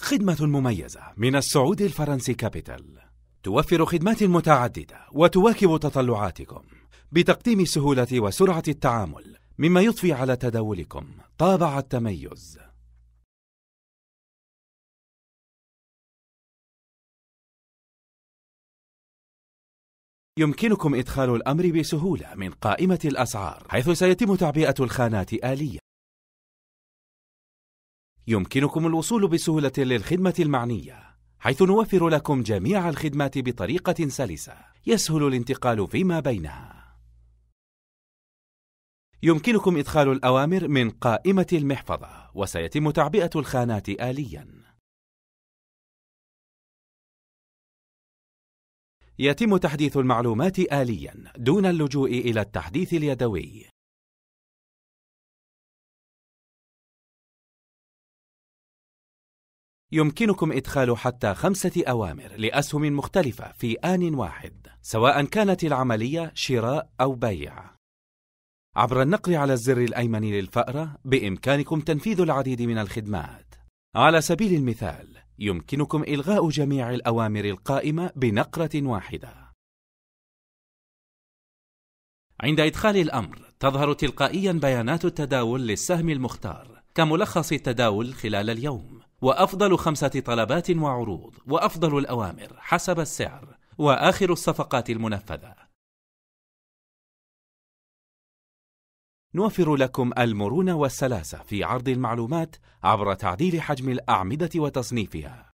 خدمة مميزة من السعودي الفرنسي كابيتال توفر خدمات متعددة وتواكب تطلعاتكم بتقديم سهولة وسرعة التعامل مما يضفي على تداولكم طابع التميز يمكنكم إدخال الأمر بسهولة من قائمة الأسعار حيث سيتم تعبئة الخانات آليا يمكنكم الوصول بسهولة للخدمة المعنية حيث نوفر لكم جميع الخدمات بطريقة سلسة يسهل الانتقال فيما بينها يمكنكم إدخال الأوامر من قائمة المحفظة وسيتم تعبئة الخانات آلياً يتم تحديث المعلومات آلياً دون اللجوء إلى التحديث اليدوي يمكنكم إدخال حتى خمسة أوامر لأسهم مختلفة في آن واحد سواء كانت العملية شراء أو بيع عبر النقر على الزر الأيمن للفأرة بإمكانكم تنفيذ العديد من الخدمات على سبيل المثال يمكنكم إلغاء جميع الأوامر القائمة بنقرة واحدة عند إدخال الأمر تظهر تلقائيا بيانات التداول للسهم المختار كملخص التداول خلال اليوم وأفضل خمسة طلبات وعروض وأفضل الأوامر حسب السعر وآخر الصفقات المنفذة نوفر لكم المرونة والسلاسة في عرض المعلومات عبر تعديل حجم الأعمدة وتصنيفها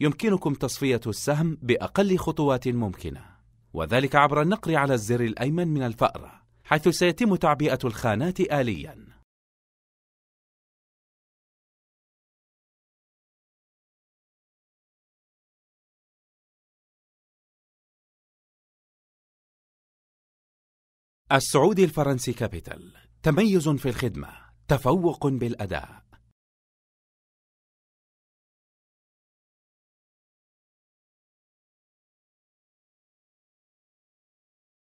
يمكنكم تصفية السهم بأقل خطوات ممكنة وذلك عبر النقر على الزر الأيمن من الفأرة حيث سيتم تعبئة الخانات آلياً السعودي الفرنسي كابيتال تميز في الخدمة تفوق بالأداء